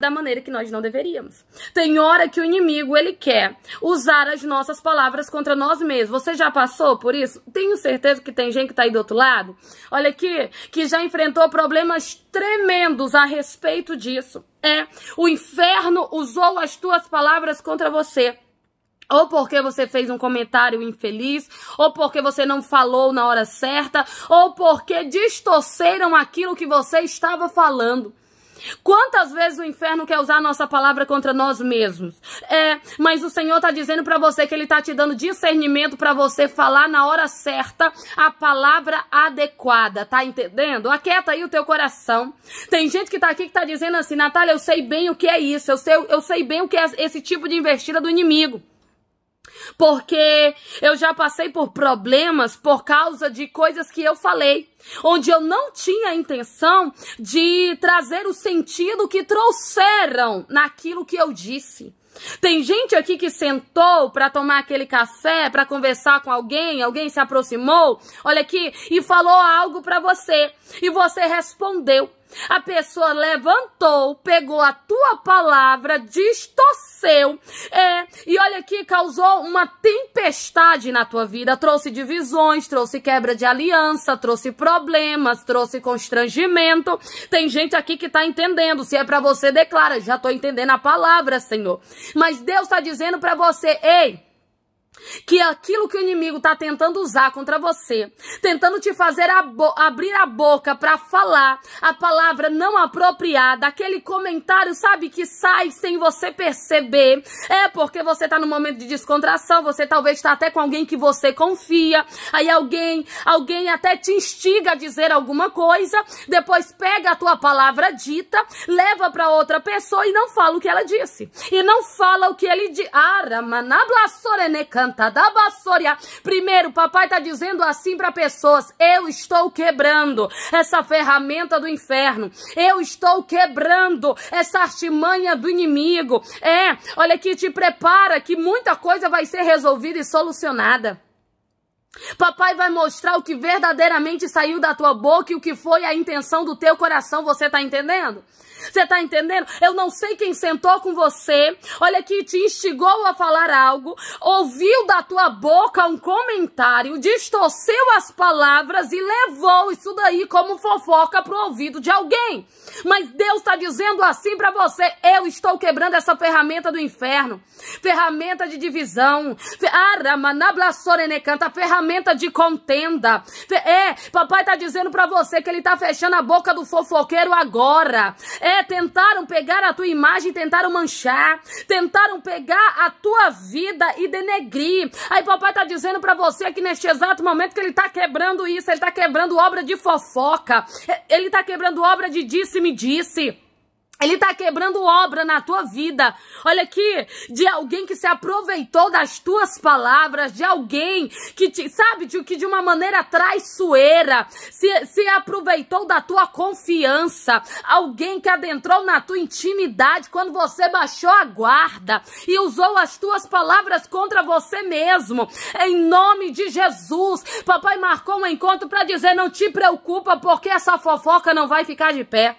da maneira que nós não deveríamos. Tem hora que o inimigo, ele quer usar as nossas palavras contra nós mesmos. Você já passou por isso? Tenho certeza que tem gente que tá aí do outro lado. Olha aqui, que já enfrentou problemas tremendos a respeito disso. É, o inferno usou as tuas palavras contra você ou porque você fez um comentário infeliz, ou porque você não falou na hora certa, ou porque distorceram aquilo que você estava falando. Quantas vezes o inferno quer usar a nossa palavra contra nós mesmos? É, mas o Senhor está dizendo para você que Ele está te dando discernimento para você falar na hora certa a palavra adequada, tá entendendo? Aquieta aí o teu coração. Tem gente que tá aqui que tá dizendo assim, Natália, eu sei bem o que é isso, eu sei, eu sei bem o que é esse tipo de investida do inimigo porque eu já passei por problemas por causa de coisas que eu falei, onde eu não tinha intenção de trazer o sentido que trouxeram naquilo que eu disse. Tem gente aqui que sentou para tomar aquele café, para conversar com alguém, alguém se aproximou, olha aqui, e falou algo para você, e você respondeu. A pessoa levantou, pegou a tua palavra, distorceu, é, e olha aqui, causou uma tempestade na tua vida, trouxe divisões, trouxe quebra de aliança, trouxe problemas, trouxe constrangimento. Tem gente aqui que tá entendendo, se é para você declara, já tô entendendo a palavra, Senhor. Mas Deus tá dizendo para você, ei, que aquilo que o inimigo está tentando usar contra você, tentando te fazer abrir a boca para falar a palavra não apropriada, aquele comentário, sabe, que sai sem você perceber, é porque você está no momento de descontração, você talvez está até com alguém que você confia, aí alguém, alguém até te instiga a dizer alguma coisa, depois pega a tua palavra dita, leva para outra pessoa e não fala o que ela disse, e não fala o que ele disse. Ara, Primeiro, papai está dizendo assim para pessoas: eu estou quebrando essa ferramenta do inferno, eu estou quebrando essa artimanha do inimigo. É, olha aqui, te prepara que muita coisa vai ser resolvida e solucionada. Papai vai mostrar o que verdadeiramente saiu da tua boca e o que foi a intenção do teu coração, você está entendendo? Você está entendendo? Eu não sei quem sentou com você, olha que te instigou a falar algo, ouviu da tua boca um comentário, distorceu as palavras e levou isso daí como fofoca pro ouvido de alguém. Mas Deus está dizendo assim para você: eu estou quebrando essa ferramenta do inferno, ferramenta de divisão, canta ah, ferramenta ferramenta de contenda. É, papai tá dizendo para você que ele tá fechando a boca do fofoqueiro agora. É, tentaram pegar a tua imagem, tentaram manchar, tentaram pegar a tua vida e denegrir. Aí papai tá dizendo para você que neste exato momento que ele tá quebrando isso, ele tá quebrando obra de fofoca, é, ele tá quebrando obra de disse-me-disse. disse me disse ele está quebrando obra na tua vida. Olha aqui, de alguém que se aproveitou das tuas palavras, de alguém que, te, sabe, de, que de uma maneira traiçoeira se, se aproveitou da tua confiança. Alguém que adentrou na tua intimidade quando você baixou a guarda e usou as tuas palavras contra você mesmo. Em nome de Jesus, papai marcou um encontro para dizer: não te preocupa, porque essa fofoca não vai ficar de pé.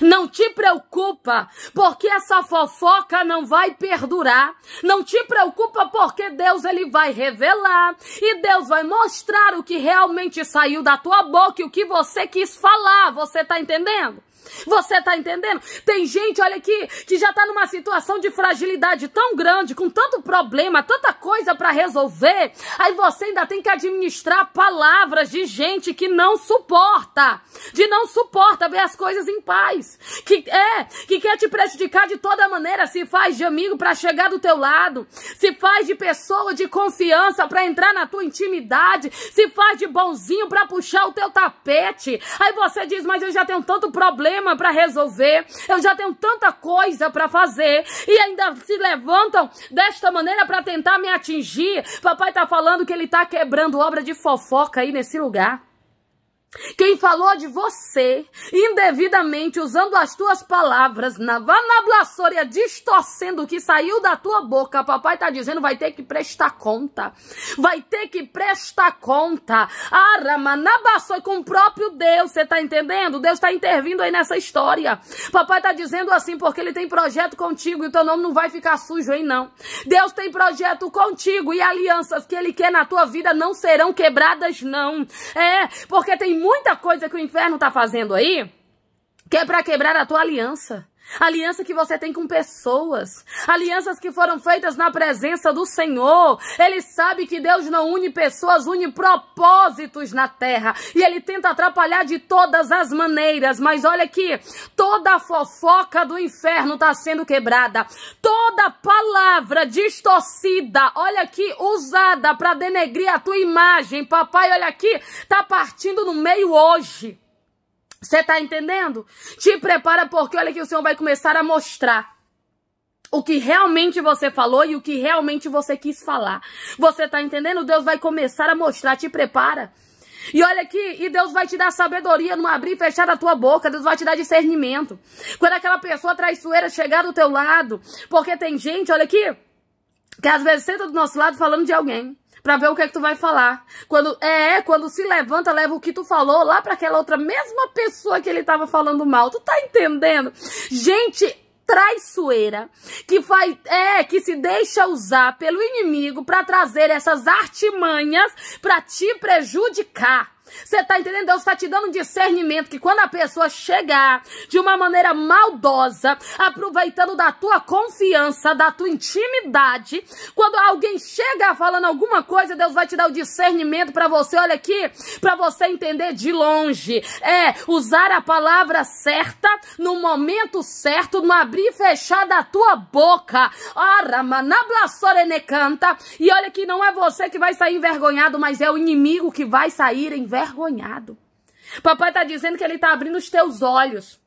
Não te preocupa, porque essa fofoca não vai perdurar. Não te preocupa, porque Deus ele vai revelar e Deus vai mostrar o que realmente saiu da tua boca e o que você quis falar. Você está entendendo? Você tá entendendo? Tem gente, olha aqui, que já tá numa situação de fragilidade tão grande, com tanto problema, tanta coisa para resolver, aí você ainda tem que administrar palavras de gente que não suporta, de não suporta ver as coisas em paz, que é, que quer te prejudicar de toda maneira, se faz de amigo para chegar do teu lado, se faz de pessoa de confiança para entrar na tua intimidade, se faz de bonzinho para puxar o teu tapete. Aí você diz: "Mas eu já tenho tanto problema problema para resolver, eu já tenho tanta coisa para fazer e ainda se levantam desta maneira para tentar me atingir. Papai tá falando que ele tá quebrando obra de fofoca aí nesse lugar. Quem falou de você indevidamente, usando as tuas palavras, na vanablaçória, distorcendo o que saiu da tua boca, papai está dizendo, vai ter que prestar conta. Vai ter que prestar conta. Aramanabaçoi com o próprio Deus, você está entendendo? Deus está intervindo aí nessa história. Papai está dizendo assim, porque ele tem projeto contigo e o teu nome não vai ficar sujo aí não. Deus tem projeto contigo e alianças que ele quer na tua vida não serão quebradas não. É, porque tem muita coisa que o inferno tá fazendo aí que é para quebrar a tua aliança aliança que você tem com pessoas, alianças que foram feitas na presença do Senhor. Ele sabe que Deus não une pessoas, une propósitos na terra. E ele tenta atrapalhar de todas as maneiras, mas olha aqui, toda a fofoca do inferno está sendo quebrada. Toda palavra distorcida, olha aqui, usada para denegrir a tua imagem, papai, olha aqui, está partindo no meio hoje. Você tá entendendo? Te prepara porque olha que o Senhor vai começar a mostrar o que realmente você falou e o que realmente você quis falar. Você tá entendendo? Deus vai começar a mostrar, te prepara. E olha aqui, e Deus vai te dar sabedoria, no abrir e fechar a tua boca, Deus vai te dar discernimento. Quando aquela pessoa traiçoeira chegar do teu lado, porque tem gente, olha aqui, que às vezes senta do nosso lado falando de alguém para ver o que é que tu vai falar. Quando é, é quando se levanta, leva o que tu falou lá para aquela outra mesma pessoa que ele tava falando mal. Tu tá entendendo? Gente, traiçoeira que faz é que se deixa usar pelo inimigo para trazer essas artimanhas para te prejudicar. Você tá entendendo? Deus está te dando um discernimento que quando a pessoa chegar de uma maneira maldosa, aproveitando da tua confiança, da tua intimidade, quando alguém chega falando alguma coisa, Deus vai te dar o discernimento para você, olha aqui, para você entender de longe. É usar a palavra certa no momento certo, não abrir e fechar da tua boca. Ora, manablassorene canta. E olha que não é você que vai sair envergonhado, mas é o inimigo que vai sair envergonhado envergonhado. Papai está dizendo que ele está abrindo os teus olhos.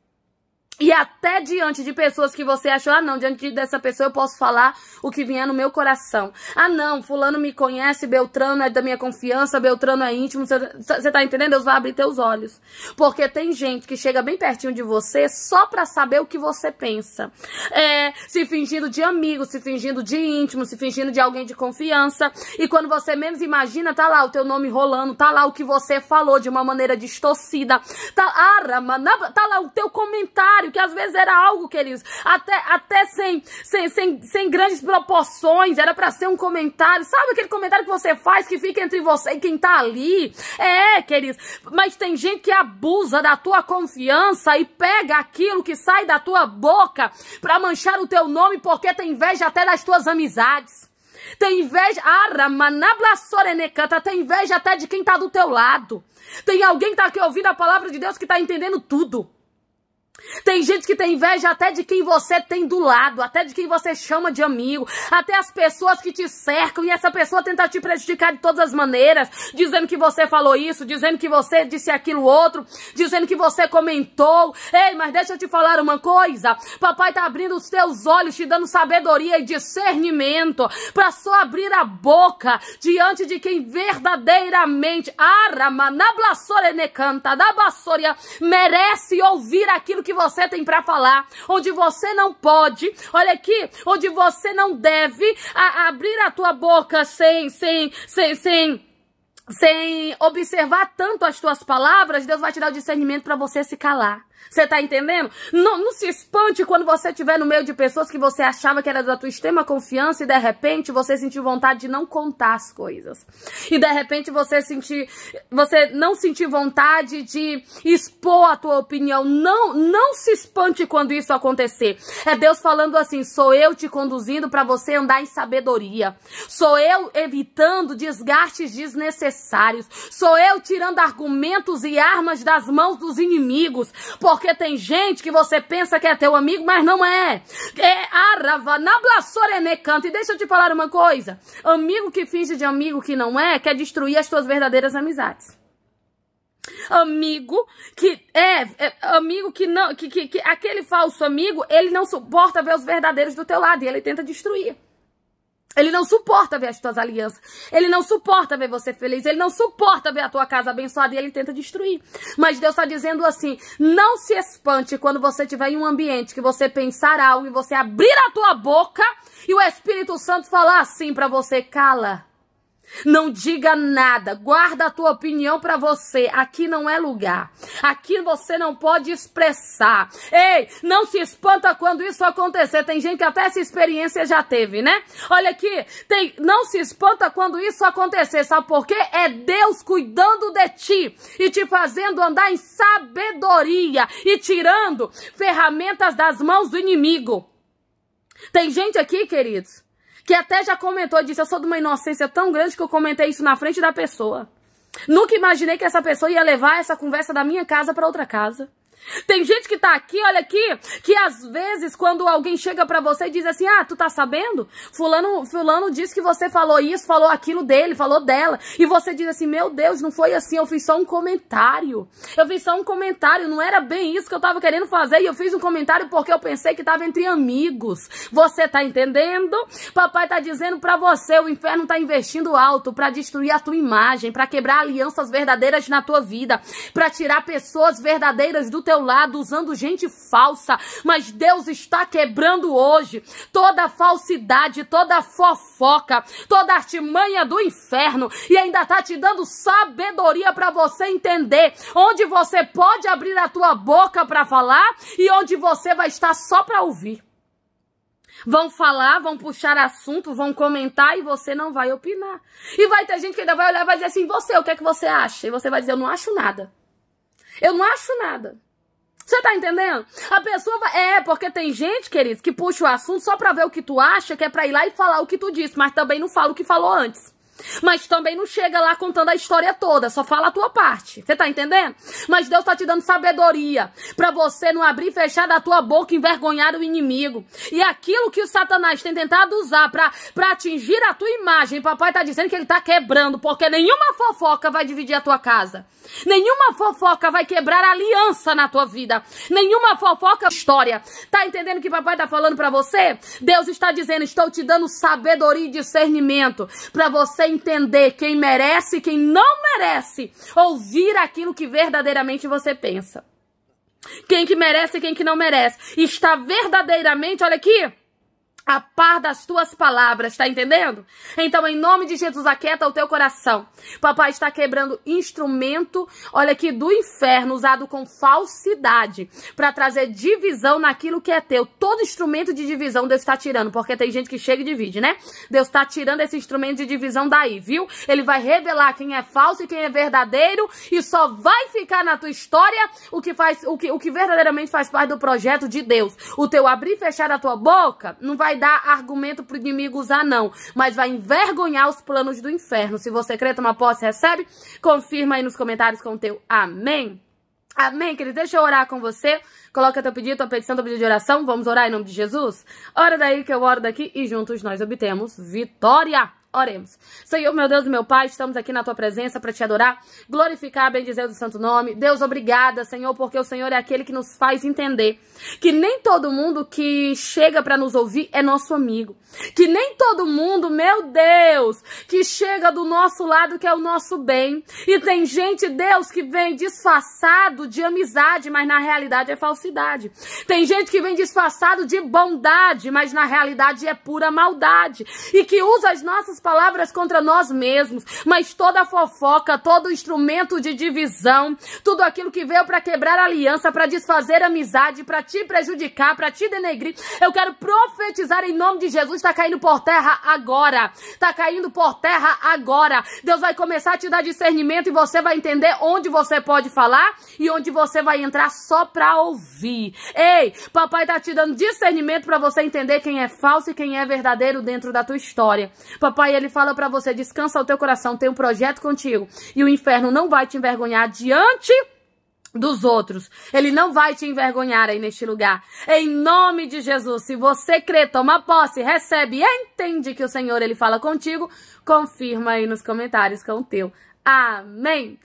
E até diante de pessoas que você achou, ah não, diante dessa pessoa eu posso falar o que vier no meu coração. Ah não, fulano me conhece, Beltrano é da minha confiança, Beltrano é íntimo, você tá entendendo? Deus vai abrir teus olhos. Porque tem gente que chega bem pertinho de você só pra saber o que você pensa. É, se fingindo de amigo, se fingindo de íntimo, se fingindo de alguém de confiança. E quando você menos imagina, tá lá o teu nome rolando, tá lá o que você falou de uma maneira distorcida, tá, ah, tá lá o teu comentário diário, que às vezes era algo, queridos, até, até sem, sem, sem, sem grandes proporções, era para ser um comentário, sabe aquele comentário que você faz que fica entre você e quem tá ali? É, queridos, mas tem gente que abusa da tua confiança e pega aquilo que sai da tua boca para manchar o teu nome porque tem inveja até das tuas amizades. Tem inveja, tem inveja até de quem tá do teu lado. Tem alguém que tá aqui ouvindo a palavra de Deus que tá entendendo tudo. Tem gente que tem inveja até de quem você tem do lado, até de quem você chama de amigo, até as pessoas que te cercam e essa pessoa tentar te prejudicar de todas as maneiras, dizendo que você falou isso, dizendo que você disse aquilo outro, dizendo que você comentou. Ei, mas deixa eu te falar uma coisa. Papai tá abrindo os teus olhos, te dando sabedoria e discernimento para só abrir a boca diante de quem verdadeiramente aramanablassorenecanta da basoria merece ouvir aquilo que que você tem para falar, onde você não pode, olha aqui, onde você não deve a, abrir a tua boca sem, sem, sem, sem sem observar tanto as tuas palavras, Deus vai te dar o discernimento para você se calar. Você tá entendendo? Não, não, se espante quando você estiver no meio de pessoas que você achava que era da tua extrema confiança e de repente você sentir vontade de não contar as coisas. E de repente você sentir, você não sentir vontade de expor a tua opinião. Não, não se espante quando isso acontecer. É Deus falando assim: "Sou eu te conduzindo para você andar em sabedoria. Sou eu evitando desgastes desnecessários. Sou eu tirando argumentos e armas das mãos dos inimigos." porque tem gente que você pensa que é teu amigo, mas não é. É arava, nablassorene canta. E deixa eu te falar uma coisa. Amigo que finge de amigo que não é, quer destruir as tuas verdadeiras amizades. Amigo que é, é amigo que não que, que, que aquele falso amigo, ele não suporta ver os verdadeiros do teu lado e ele tenta destruir. Ele não suporta ver as tuas alianças. Ele não suporta ver você feliz. Ele não suporta ver a tua casa abençoada e ele tenta destruir. Mas Deus está dizendo assim: não se espante quando você estiver em um ambiente que você pensar algo e você abrir a tua boca e o Espírito Santo falar assim para você: cala. Não diga nada, guarda a tua opinião para você. Aqui não é lugar. Aqui você não pode expressar. Ei, não se espanta quando isso acontecer. Tem gente que até essa experiência já teve, né? Olha aqui, tem, não se espanta quando isso acontecer. Sabe por quê? É Deus cuidando de ti e te fazendo andar em sabedoria e tirando ferramentas das mãos do inimigo. Tem gente aqui, queridos, que até já comentou, disse, eu sou de uma inocência tão grande que eu comentei isso na frente da pessoa. Nunca imaginei que essa pessoa ia levar essa conversa da minha casa para outra casa. Tem gente que tá aqui, olha aqui, que às vezes quando alguém chega para você e diz assim: "Ah, tu tá sabendo? Fulano, fulano disse que você falou isso, falou aquilo dele, falou dela". E você diz assim: "Meu Deus, não foi assim, eu fiz só um comentário. Eu fiz só um comentário, não era bem isso que eu tava querendo fazer e eu fiz um comentário porque eu pensei que tava entre amigos". Você tá entendendo? Papai tá dizendo para você, o inferno tá investindo alto para destruir a tua imagem, para quebrar alianças verdadeiras na tua vida, para tirar pessoas verdadeiras do teu lado usando gente falsa, mas Deus está quebrando hoje toda falsidade, toda fofoca, toda artimanha do inferno e ainda tá te dando sabedoria para você entender onde você pode abrir a tua boca para falar e onde você vai estar só para ouvir. Vão falar, vão puxar assunto, vão comentar e você não vai opinar. E vai ter gente que ainda vai olhar e vai dizer assim: você, o que é que você acha? E você vai dizer: eu não acho nada. Eu não acho nada. Você tá entendendo? A pessoa vai... É, porque tem gente, queridos, que puxa o assunto só pra ver o que tu acha, que é pra ir lá e falar o que tu disse, mas também não fala o que falou antes. Mas também não chega lá contando a história toda, só fala a tua parte. Você tá entendendo? Mas Deus tá te dando sabedoria para você não abrir e fechar da tua boca envergonhar o inimigo. E aquilo que o Satanás tem tentado usar para atingir a tua imagem, papai tá dizendo que ele tá quebrando, porque nenhuma fofoca vai dividir a tua casa. Nenhuma fofoca vai quebrar aliança na tua vida. Nenhuma fofoca história. Tá entendendo o que papai tá falando para você? Deus está dizendo: "Estou te dando sabedoria e discernimento para você entender quem merece e quem não merece ouvir aquilo que verdadeiramente você pensa. Quem que merece e quem que não merece. Está verdadeiramente, olha aqui, a par das tuas palavras, tá entendendo? Então, em nome de Jesus, aquieta o teu coração. Papai está quebrando instrumento, olha aqui, do inferno, usado com falsidade, para trazer divisão naquilo que é teu. Todo instrumento de divisão Deus está tirando, porque tem gente que chega e divide, né? Deus está tirando esse instrumento de divisão daí, viu? Ele vai revelar quem é falso e quem é verdadeiro, e só vai ficar na tua história o que faz, o que, o que verdadeiramente faz parte do projeto de Deus. O teu abrir e fechar a tua boca não vai dar argumento pro inimigo usar, não. Mas vai envergonhar os planos do inferno. Se você crê, toma posse, recebe. Confirma aí nos comentários com o teu amém. Amém, querido? Deixa eu orar com você. Coloca teu pedido, tua petição, teu pedido de oração. Vamos orar em nome de Jesus? Ora daí que eu oro daqui e juntos nós obtemos vitória. Oremos. Senhor, meu Deus e meu Pai, estamos aqui na tua presença para te adorar, glorificar, bendizer o santo nome. Deus, obrigada, Senhor, porque o Senhor é aquele que nos faz entender que nem todo mundo que chega para nos ouvir é nosso amigo. Que nem todo mundo, meu Deus, que chega do nosso lado que é o nosso bem. E tem gente, Deus, que vem disfarçado de amizade, mas na realidade é falsidade. Tem gente que vem disfarçado de bondade, mas na realidade é pura maldade. E que usa as nossas nossas palavras contra nós mesmos, mas toda fofoca, todo instrumento de divisão, tudo aquilo que veio para quebrar aliança, para desfazer amizade, para te prejudicar, para te denegrir, eu quero profetizar em nome de Jesus, está caindo por terra agora. Está caindo por terra agora. Deus vai começar a te dar discernimento e você vai entender onde você pode falar e onde você vai entrar só para ouvir. Ei, papai está te dando discernimento para você entender quem é falso e quem é verdadeiro dentro da tua história. Papai Pai, ele fala para você, descansa o teu coração, tem um projeto contigo. E o inferno não vai te envergonhar diante dos outros. Ele não vai te envergonhar aí neste lugar. Em nome de Jesus, se você crê, toma posse, recebe, entende que o Senhor ele fala contigo, confirma aí nos comentários com é o teu. Amém.